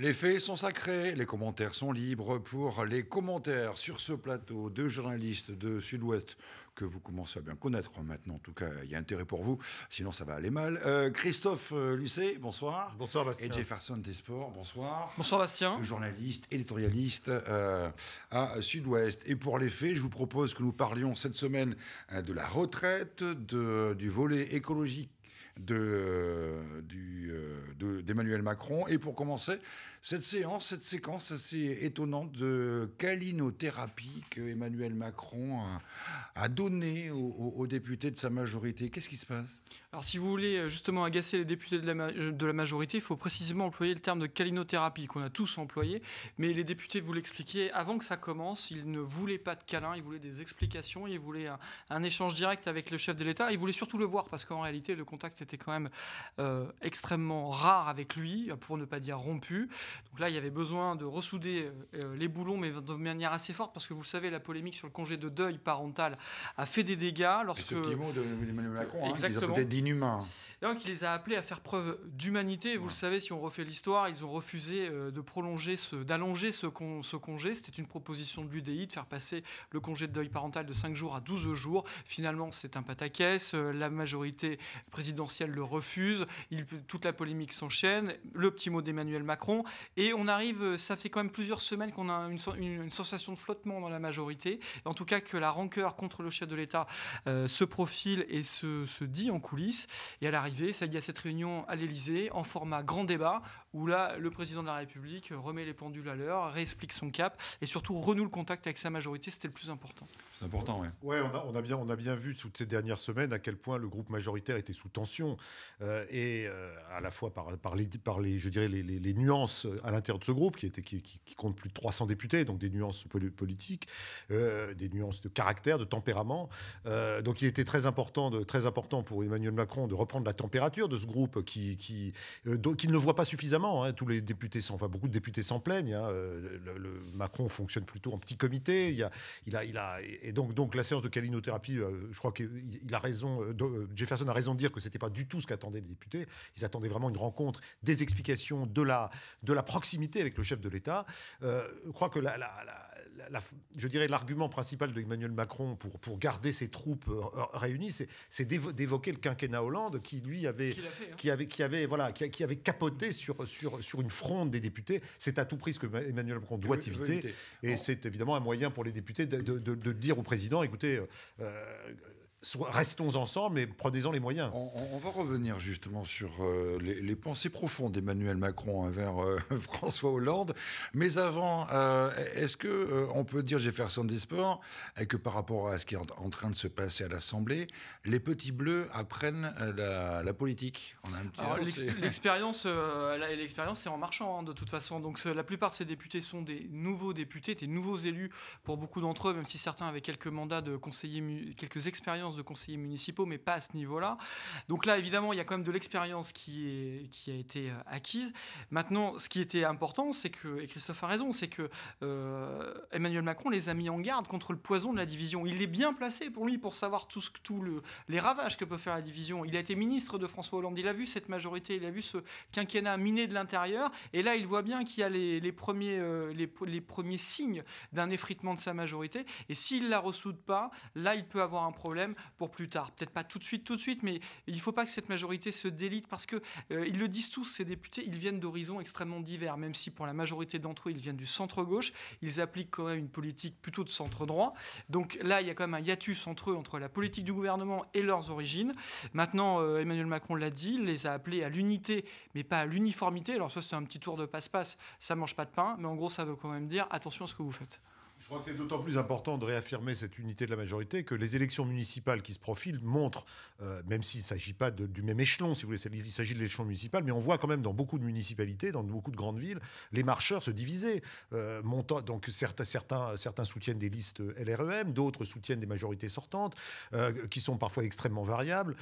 Les faits sont sacrés, les commentaires sont libres. Pour les commentaires sur ce plateau de journalistes de Sud-Ouest, que vous commencez à bien connaître hein, maintenant, en tout cas, il y a intérêt pour vous, sinon ça va aller mal. Euh, Christophe euh, Lucet, bonsoir. Bonsoir, Bastien. Et Jefferson Desport, bonsoir. Bonsoir, Bastien. Journaliste, éditorialiste euh, à Sud-Ouest. Et pour les faits, je vous propose que nous parlions cette semaine de la retraite, de, du volet écologique de, d'Emmanuel Macron. Et pour commencer, cette séance, cette séquence assez étonnante de calinothérapie que Emmanuel Macron a, donné donnée aux, députés de sa majorité, qu'est-ce qui se passe Alors, si vous voulez euh, justement agacer les députés de la, euh, de la majorité, il faut précisément employer le terme de calinothérapie qu'on a tous employé, mais les députés, vous l'expliquiez, avant que ça commence, ils ne voulaient pas de câlin, ils voulaient des explications, ils voulaient un, échange direct avec le chef de l'État, ils voulaient surtout le voir parce qu'en réalité, le contact était quand même euh, extrêmement rare avec lui, pour ne pas dire rompu. Donc là, il y avait besoin de ressouder euh, euh, les boulons, mais de manière assez forte, parce que vous savez, la polémique sur le congé de deuil parental a fait des dégâts lorsque. ce Macron, hein, donc qui les a appelés à faire preuve d'humanité. Vous le savez, si on refait l'histoire, ils ont refusé euh, de prolonger, d'allonger ce, congé. C'était une proposition de l'UDI de faire passer le congé de deuil parental de 5 jours à 12 jours. Finalement, c'est un pataquès. Euh, la majorité présidentielle le refuse. toute la polémique s'enchaîne. Le petit mot d'Emmanuel Macron. Et on arrive, euh, ça fait quand même plusieurs semaines qu'on a une, sensation de flottement dans la majorité. En tout cas, que la rancœur contre le chef de l'État se profile et se, dit en coulisses. Et à la ça y est, cette réunion à l'Elysée en format grand débat où là, le président de la République remet les pendules à l'heure, réexplique son cap et surtout renoue le contact avec sa majorité. C'était le plus important. C'est important, oui. Ouais, on a, bien, on a bien vu toutes ces dernières semaines à quel point le groupe majoritaire était sous tension euh, et euh, à la fois par, les, par les, je dirais, les, les, nuances à l'intérieur de ce groupe qui, était, qui, qui, compte plus de 300 députés, donc des nuances politiques, euh, des nuances de caractère, de tempérament. donc il était très important, de, très important pour Emmanuel Macron de reprendre la température de ce groupe qui, qui, qu'il ne voit pas suffisamment Hein, tous les députés, sont, enfin beaucoup de députés s'en plaignent. Hein, euh, le, Macron fonctionne plutôt en petit comité. Il, a, il a, il a, et donc, donc la séance de calinothérapie, euh, je crois qu'il a raison. Euh, Jefferson a raison de dire que c'était pas du tout ce qu'attendaient les députés. Ils attendaient vraiment une rencontre, des explications, de la, de la proximité avec le chef de l'État. je crois que la, la, la je dirais l'argument principal de Emmanuel Macron pour, pour garder ses troupes euh, euh, réunies, c'est d'évoquer le quinquennat Hollande qui lui avait, hein. avait, qui avait, voilà, qui, avait capoté sur, sur, sur une fronde des députés. C'est à tout prix ce que Emmanuel Macron doit éviter. et c'est évidemment un moyen pour les députés de, dire au président, écoutez, euh, restons ensemble et prenez-en les moyens. On, va revenir justement sur euh, les, pensées profondes d'Emmanuel Macron envers euh, François Hollande. Mais avant, euh, est-ce que on peut dire Jefferson des sports et que par rapport à ce qui est en, train de se passer à l'Assemblée, les petits bleus apprennent la, la politique L'expérience, l'expérience, c'est en marchant hein, de toute façon. Donc la plupart de ces députés sont des nouveaux députés, des nouveaux élus pour beaucoup d'entre eux, même si certains avaient quelques mandats de conseiller, quelques expériences de conseillers municipaux, mais pas à ce niveau-là. Donc là, évidemment, il y a quand même de l'expérience qui, qui a été euh, acquise. Maintenant, ce qui était important, c'est que, et Christophe a raison, c'est que euh, Emmanuel Macron les a mis en garde contre le poison de la division. Il est bien placé pour lui pour savoir tous tout le, les ravages que peut faire la division. Il a été ministre de François Hollande, il a vu cette majorité, il a vu ce quinquennat miné de l'intérieur, et là, il voit bien qu'il y a les, les premiers, euh, les, les premiers signes d'un effritement de sa majorité. Et s'il la ressoude pas, là, il peut avoir un problème pour plus tard. Peut-être pas tout de suite, tout de suite, mais il ne faut pas que cette majorité se délite parce que euh, ils le disent tous, ces députés, ils viennent d'horizons extrêmement divers, même si pour la majorité d'entre eux, ils viennent du centre-gauche, ils appliquent quand même une politique plutôt de centre-droit. Donc là, il y a quand même un hiatus entre eux, entre la politique du gouvernement et leurs origines. Maintenant, euh, Emmanuel Macron l'a dit, il les a appelés à l'unité, mais pas à l'uniformité. Alors ça, c'est un petit tour de passe-passe, ça mange pas de pain, mais en gros, ça veut quand même dire attention à ce que vous faites. Je crois que c'est d'autant plus important de réaffirmer cette unité de la majorité que les élections municipales qui se profilent montrent, euh, même s'il ne s'agit pas du même échelon, si vous voulez, il s'agit de l'échelon municipal, mais on voit quand même dans beaucoup de municipalités, dans beaucoup de grandes villes, les marcheurs se diviser. Euh, montant, donc certains, certains, certains soutiennent des listes LREM, d'autres soutiennent des majorités sortantes, euh, qui sont parfois extrêmement variables.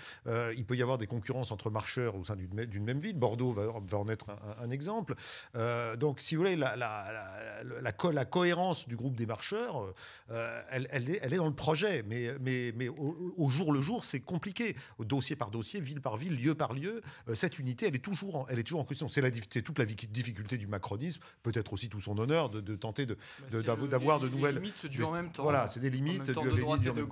il peut y avoir des concurrences entre marcheurs au sein d'une, même ville. Bordeaux va, en être un, exemple. donc, si vous voulez, la, la cohérence du groupe des marcheurs, euh, euh, elle, est, elle, est, dans le projet, mais, mais, mais au, jour le jour, c'est compliqué. Dossier par dossier, ville par ville, lieu par lieu, euh, cette unité, elle est toujours en, elle est toujours en question. C'est, la, toute la difficulté du macronisme, peut-être aussi tout son honneur de, tenter de, bah, d'avoir, de nouvelles. limites temps. Voilà, c'est des limites, de,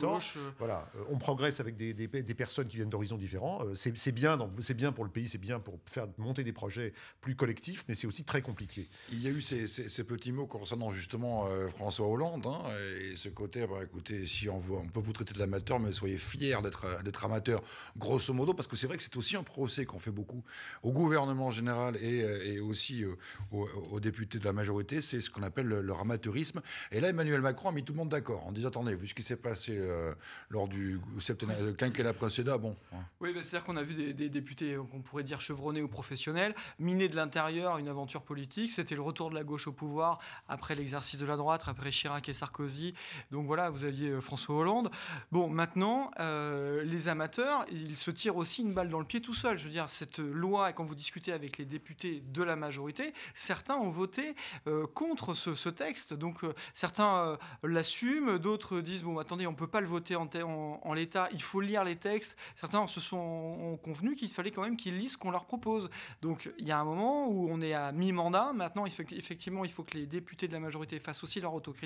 Voilà, on progresse avec des, personnes qui viennent d'horizons différents. C'est, bien, c'est bien pour le pays, c'est bien pour faire monter des projets plus collectifs, mais c'est aussi très compliqué. Il y a eu ces, petits mots concernant justement François Hollande. Hein, et ce côté, bah, écoutez, si on, on peut vous traiter de l'amateur, mais soyez fiers d'être, amateur, grosso modo, parce que c'est vrai que c'est aussi un procès qu'on fait beaucoup au gouvernement général et, aussi euh, aux, députés de la majorité, c'est ce qu'on appelle leur amateurisme. Et là, Emmanuel Macron a mis tout le monde d'accord en disant, attendez, vu ce qui s'est passé euh, lors du euh, quinquennat précédent, bon. Hein. Oui, bah, c'est-à-dire qu'on a vu des, députés on pourrait dire chevronnés ou professionnels, miner de l'intérieur, une aventure politique, c'était le retour de la gauche au pouvoir après l'exercice de la droite, après Chirac et Sarkozy. Donc voilà, vous aviez euh, François Hollande. Bon, maintenant, euh, les amateurs, ils se tirent aussi une balle dans le pied tout seuls. Je veux dire, cette loi, quand vous discutez avec les députés de la majorité, certains ont voté euh, contre ce, texte. Donc certains l'assument, d'autres disent, bon, attendez, on ne peut pas le voter en, l'état, il faut lire les textes. Certains se sont convenus qu'il fallait quand même qu'ils lisent ce qu'on leur propose. Donc il y a un moment où on est à mi-mandat. Maintenant, effectivement, il faut que les députés de la majorité fassent aussi leur autocritique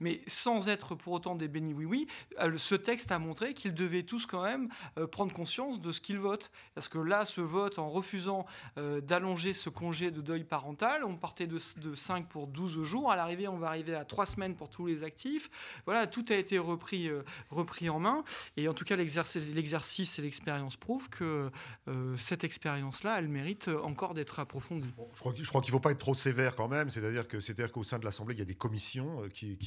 mais sans être pour autant des bénis oui-oui, euh, ce texte a montré qu'ils devaient tous quand même euh, prendre conscience de ce qu'ils votent. Parce que là, ce vote, en refusant euh, d'allonger ce congé de deuil parental, on partait de, 5 pour 12 jours, à l'arrivée, on va arriver à 3 semaines pour tous les actifs. Voilà, tout a été repris, repris en main, et en tout cas, l'exercice et l'expérience prouvent que cette expérience-là, elle mérite encore d'être approfondie. je crois qu'il ne faut pas être trop sévère quand même, c'est-à-dire qu'au sein de l'Assemblée, il y a des commissions euh, qui,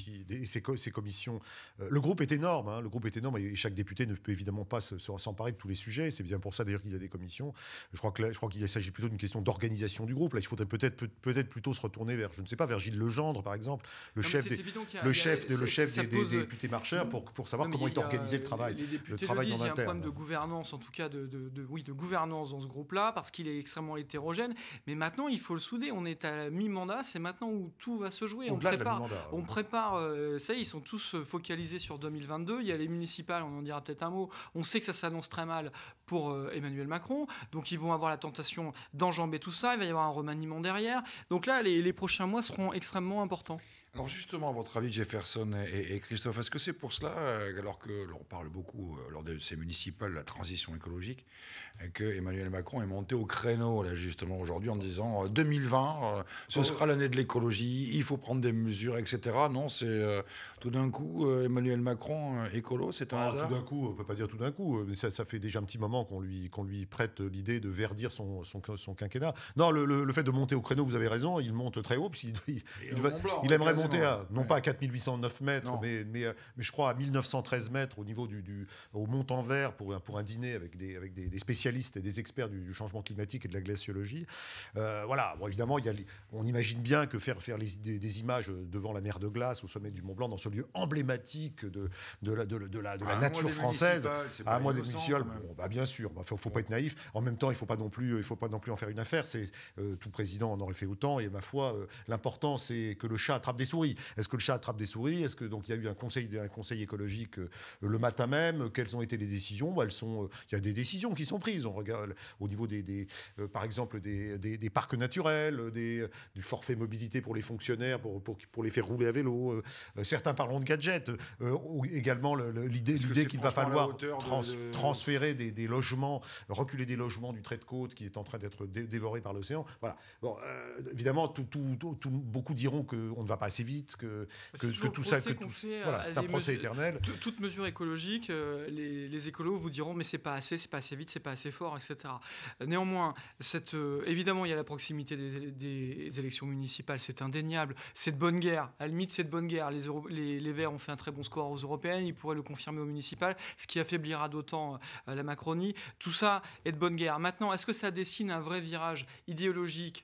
ces, commissions. Euh, le groupe est énorme, hein, le groupe est énorme et chaque député ne peut évidemment pas s'emparer de tous les sujets. C'est bien pour ça d'ailleurs qu'il y a des commissions. Je crois que je crois qu'il s'agit plutôt d'une question d'organisation du groupe. Là, il faudrait peut-être peut-être plutôt se retourner vers, je ne sais pas, vers Gilles Legendre par exemple, le chef, des, le chef, de, le chef des, députés marcheurs pour pour savoir comment est organisé le travail. le travail interne. Il y a un problème de gouvernance en tout cas de, de, oui de gouvernance dans ce groupe-là parce qu'il est extrêmement hétérogène. Mais maintenant il faut le souder. On est à mi-mandat, c'est maintenant où tout va se jouer. On prépare, on prépare, euh, ça ils sont tous euh, focalisés sur 2022. Il y a les municipales, on en dira peut-être un mot. On sait que ça s'annonce très mal pour euh, Emmanuel Macron. Donc ils vont avoir la tentation d'enjamber tout ça. Il va y avoir un remaniement derrière. Donc là, les prochains mois seront extrêmement importants. Alors justement, à votre avis, Jefferson et, Christophe, est-ce que c'est pour cela, euh, alors que l'on parle beaucoup euh, lors de ces municipales, la transition écologique, euh, que Emmanuel Macron est monté au créneau, là justement, aujourd'hui, en disant 2020, ce sera l'année de l'écologie, il faut prendre des mesures, etc. Non, c'est tout d'un coup, Emmanuel Macron écolo, c'est un ah, hasard Tout d'un coup, on ne peut pas dire tout d'un coup, mais ça, fait déjà un petit moment qu'on lui, qu'on lui prête l'idée de verdir son, son, quinquennat. Non, le, fait de monter au créneau, vous avez raison, il monte très haut, puisqu'il il, il, aimerait monter hein, non pas à 4809 mètres, euh, mais, je crois à 1913 mètres au niveau du, mont vert pour, un dîner avec des, spécialistes et des experts du, changement climatique et de la glaciologie. Euh, voilà, évidemment, on imagine bien que faire, faire des, images devant la mer de glace au sommet du Mont Blanc, dans ce lieu emblématique de, la, nature française, à moins des bah, bien sûr, il bah, ne faut, pas être naïf. En même temps, il ne faut, pas non plus, en faire une affaire. Euh, tout président en aurait fait autant, et ma foi, l'important, c'est que le chat attrape des souris. Est-ce que le chat attrape des souris Est-ce que donc il y a eu un conseil, conseil écologique euh, le matin même Quelles ont été les décisions bah, Elles sont, euh, il y a des décisions qui sont prises. On regarde au niveau des, euh, par exemple des, parcs naturels, des, du forfait mobilité pour les fonctionnaires pour, pour, les faire rouler à vélo. certains parlons de gadgets. également l'idée qu'il va falloir transférer des, logements, reculer des logements du trait de côte qui est en train d'être dévoré par l'océan. Voilà. Bon, évidemment, tout, tout, beaucoup diront qu'on ne va pas assez vite, que, bah, que, tout ça. Que tout, voilà, c'est un procès éternel. Toute mesure écologique, euh, les, les, écolos vous diront mais c'est pas assez, c'est pas assez vite, c'est pas assez fort, etc. Néanmoins, cette, euh, évidemment, il y a la proximité des, des élections municipales, c'est indéniable. C'est de bonne guerre. À la limite, c'est de bonne guerre. Les, les, Verts ont fait un très bon score aux européennes, ils pourraient le confirmer aux municipales, ce qui affaiblira d'autant euh, la Macronie. Tout ça est de bonne guerre. Maintenant, est-ce que ça dessine un vrai virage idéologique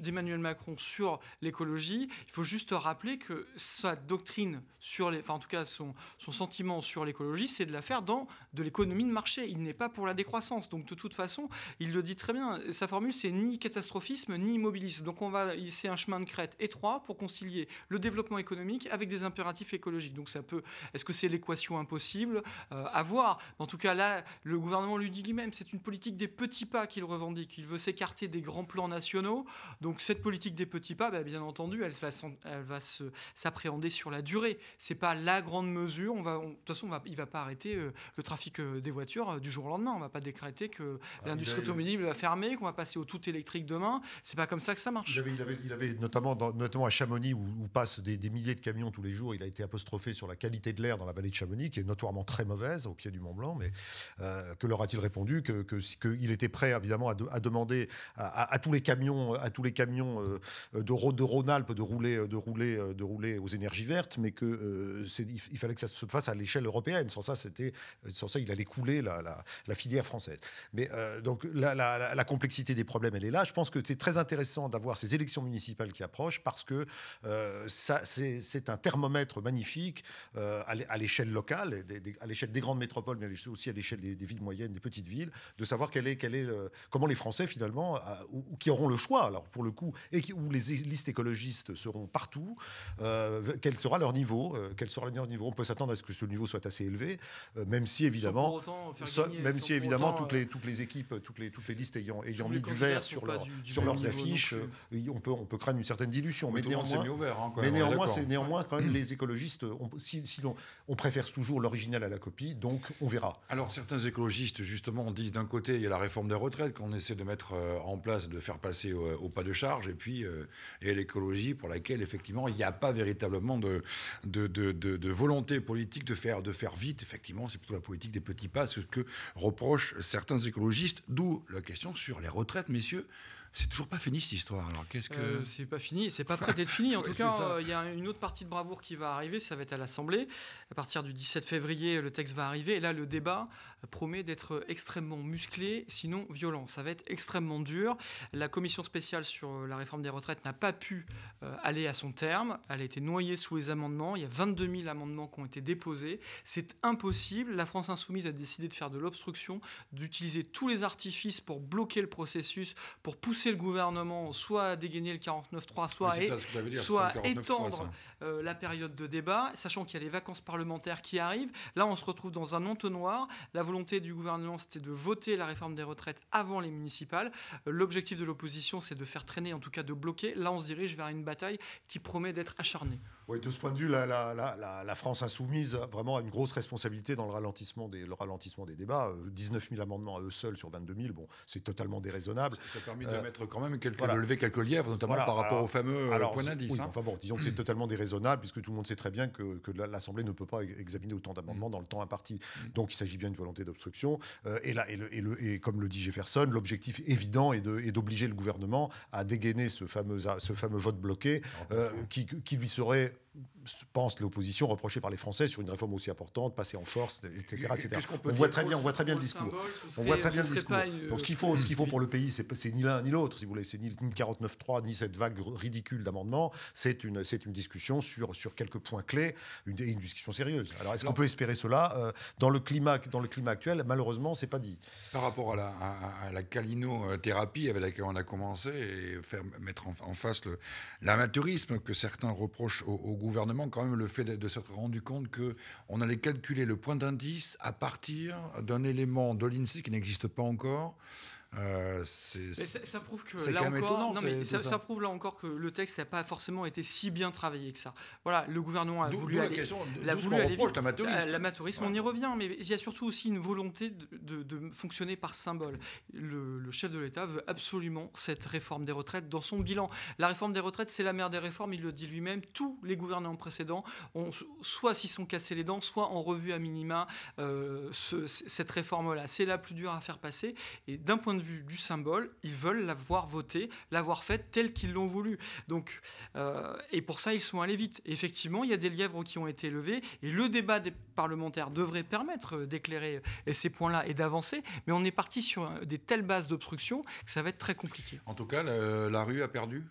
d'Emmanuel Macron sur l'écologie Il faut juste rappeler que sa doctrine sur les, enfin en tout cas son, son sentiment sur l'écologie, c'est de la faire dans de l'économie de marché. Il n'est pas pour la décroissance. Donc de toute façon, il le dit très bien. Sa formule, c'est ni catastrophisme ni immobilisme. Donc on va, c'est un chemin de crête étroit pour concilier le développement économique avec des impératifs écologiques. Donc ça peut, est-ce que c'est l'équation impossible euh, à voir. En tout cas là, le gouvernement lui dit lui-même, c'est une politique des petits pas qu'il revendique. Il veut s'écarter des grands plans nationaux. Donc cette politique des petits pas, bah, bien entendu, elle va, elle va s'appréhender sur la durée. C'est pas la grande mesure. On va, de toute façon, il ne il va pas arrêter euh, le trafic euh, des voitures euh, du jour au lendemain. On va pas décréter que bah, l'industrie automobile va fermer, qu'on va passer au tout électrique demain. C'est pas comme ça que ça marche. Il avait, notamment, notamment à Chamonix où, passent des, milliers de camions tous les jours. Il a été apostrophé sur la qualité de l'air dans la vallée de Chamonix, qui est notoirement très mauvaise au pied du Mont Blanc. Mais que leur a-t-il répondu que qu'il était prêt évidemment à, demander à, tous les camions, à tous les camions de, de Rhône-Alpes de rouler, de rouler euh, de rouler aux énergies vertes, mais que euh, il fallait que ça se fasse à l'échelle européenne. Sans ça, c'était, sans ça, il allait couler la, la, filière française. Mais euh, donc la, la, complexité des problèmes, elle est là. Je pense que c'est très intéressant d'avoir ces élections municipales qui approchent parce que ça, c'est, un thermomètre magnifique à l'échelle locale, à l'échelle des grandes métropoles, mais aussi à l'échelle des, villes moyennes, des petites villes, de savoir quel est, quel est comment les Français finalement, ou, qui auront le choix. Alors pour le coup, et où les listes écologistes seront partout, euh, quel sera leur niveau euh, Quel sera leur niveau On peut s'attendre à ce que ce niveau soit assez élevé, euh, même si évidemment, même si évidemment toutes les toutes les équipes, toutes les toutes les listes ayant ayant mis du vert sur sur leurs affiches, on peut on peut craindre une certaine dilution. mais néanmoins, hein, néanmoins, c'est néanmoins quand même les écologistes, on, si, on, préfère toujours l'original à la copie, donc on verra. Alors certains écologistes justement disent d'un côté il y a la réforme des retraites qu'on essaie de mettre en place, de faire passer au, pas de charge, et puis et l'écologie pour laquelle effectivement il n'y a pas véritablement de, volonté politique de faire, de faire vite. Effectivement, c'est plutôt la politique des petits pas, ce que reprochent certains écologistes. D'où la question sur les retraites, messieurs. C'est toujours pas fini cette histoire. Alors qu'est-ce que euh, C'est pas fini, c'est pas prêt d'être fini. En tout cas, euh, il y a une autre partie de bravoure qui va arriver. Ça va être à l'Assemblée. À partir du 17 février, le texte va arriver. Et là, le débat euh, promet d'être extrêmement musclé, sinon violent. Ça va être extrêmement dur. La commission spéciale sur la réforme des retraites n'a pas pu aller à son terme. Elle a été noyée sous les amendements. Il y a 22 000 amendements qui ont été déposés. C'est impossible. La France insoumise a décidé de faire de l'obstruction, d'utiliser tous les artifices pour bloquer le processus, pour pousser le gouvernement soit à dégainer le 49-3, soit, étendre euh, la période de débat, sachant qu'il y a les vacances parlementaires qui arrivent. Là, on se retrouve dans un entonnoir. La volonté du gouvernement, c'était de voter la réforme des retraites avant les municipales. Euh, l'objectif de l'opposition, c'est de faire traîner, en tout cas de bloquer. Là, on se dirige vers une bataille qui promet d'être acharnée. Oui, de ce point de vue, la, la, la, la, France insoumise vraiment a une grosse responsabilité dans le ralentissement des, le ralentissement des débats. 19 euh, 000 amendements à eux seuls sur 22 000, bon, c'est totalement déraisonnable. Ça, permet de euh, mettre quand même quelques, de lever quelques lièvres, notamment par rapport au fameux euh, point d'indice. Hein. Enfin bon, disons que c'est totalement déraisonnable puisque tout le monde sait très bien que, l'Assemblée ne peut pas examiner autant d'amendements mm. dans le temps imparti. Mm. Donc il s'agit bien d'une volonté d'obstruction. et là, et, et, le, et comme le dit Jefferson, l'objectif évident est d'obliger le gouvernement à dégainer ce fameux, ce fameux vote bloqué ah, bah, qui, qui lui serait it. pense l'opposition reprochée par les Français sur une réforme aussi importante, passer en force, etc. On, voit très bien, on voit très bien le discours. on voit très bien le discours. ce qu'il faut, ce qu'il faut pour le pays, c'est ni l'un ni l'autre, si vous voulez, c'est ni, 49-3 ni cette vague ridicule d'amendements. C'est une, c'est une discussion sur sur quelques points clés, une, discussion sérieuse. Alors est-ce qu'on peut espérer cela euh, dans le climat, dans le climat actuel Malheureusement, c'est pas dit. Par rapport à la, à, calinothérapie avec laquelle on a commencé et faire mettre en, face face l'amateurisme que certains reprochent au, gouvernement gouvernement quand même le fait de, se s'être rendu compte on allait calculer le point d'indice à partir d'un élément de l'INSEE qui n'existe pas encore, euh, c'est, ça, prouve que là encore, mais ça, prouve là encore que le texte n'a pas forcément été si bien travaillé que ça. Voilà, le gouvernement a voulu la aller, question, la on y revient, mais il y a surtout aussi une volonté de, fonctionner par symbole. Le, chef de l'État veut absolument cette réforme des retraites dans son bilan. La réforme des retraites, c'est la mère des réformes. Il le dit lui-même. Tous les gouvernements précédents, ont, soit s'y sont cassés les dents, soit en revue à minima euh, cette réforme-là. C'est la plus dure à faire passer. Et d'un point de du symbole, ils veulent l'avoir voté l'avoir fait tel qu'ils l'ont voulu. Donc, euh, et pour ça, ils sont allés vite. Effectivement, il y a des lièvres qui ont été levés, et le débat des parlementaires devrait permettre euh, d'éclairer euh, ces points-là et d'avancer, mais on est parti sur des telles bases d'obstruction que ça va être très compliqué. En tout cas, la rue a perdu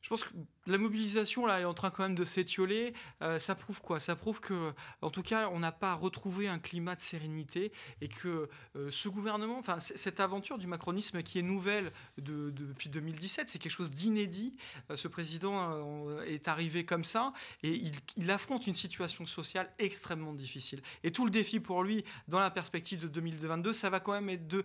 je pense que la mobilisation là est en train quand même de s'étioler. Euh, ça prouve quoi Ça prouve que, en tout cas, on n'a pas retrouvé un climat de sérénité et que euh, ce gouvernement, enfin cette aventure du macronisme qui est nouvelle depuis 2017, c'est quelque chose d'inédit. Euh, ce président est arrivé comme ça et il, affronte une situation sociale extrêmement difficile. Et tout le défi pour lui, dans la perspective de 2022, ça va quand même être de,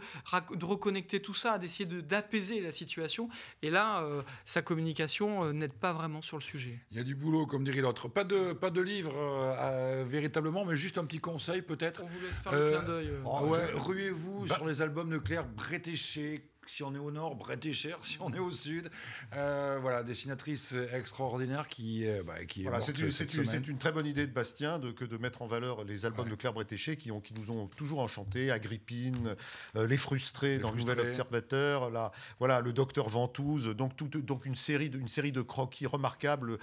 de reconnecter tout ça, d'essayer d'apaiser la situation. Et là, sa communication n'aide pas vraiment sur le sujet. Il y a du boulot, comme dirait l'autre. Pas de, pas de livre euh, véritablement, mais juste un petit conseil peut-être. On vous laisse faire le euh, clin d'œil. Euh. Ah ruez-vous bah. sur les albums de Claire Bretéché, si on est au nord, Brett si on est au sud. Euh, voilà, dessinatrice extraordinaire qui, euh, bah, qui voilà, c'est une, très bonne idée de Bastien de, que de mettre en valeur les albums de Claire Brett qui, ont, qui nous ont toujours enchantés, Agrippine, euh, Les Frustrés dans Le Nouvel Observateur, là, voilà, le Docteur Ventouse, donc, donc une, série de, une série de croquis remarquables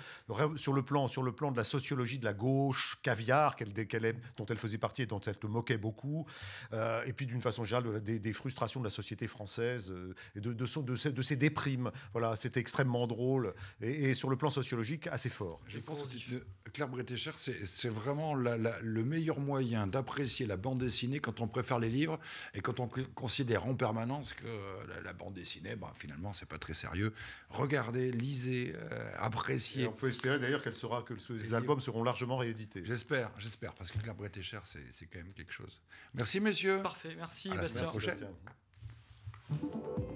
sur le, plan, sur le plan de la sociologie de la gauche, caviar, qu'elle, qu'elle dont elle faisait partie et dont elle te moquait beaucoup, et puis d'une façon générale des frustrations de la société française de, de, son, de, ses, déprimes. Voilà, c'était extrêmement drôle et, sur le plan sociologique, assez fort. Je pense que Claire Bretécher, c'est vraiment le meilleur moyen d'apprécier la bande dessinée quand on préfère les livres et quand on considère en permanence que euh, la, bande dessinée, bah, finalement, c'est pas très sérieux. Regardez, lisez, euh, appréciez. on peut espérer d'ailleurs qu'elle sera que ces albums seront largement réédités. J'espère, j'espère, parce que Claire Bretécher, c'est quand même quelque chose. Merci messieurs. Parfait, merci. À la Bastien. Thank you.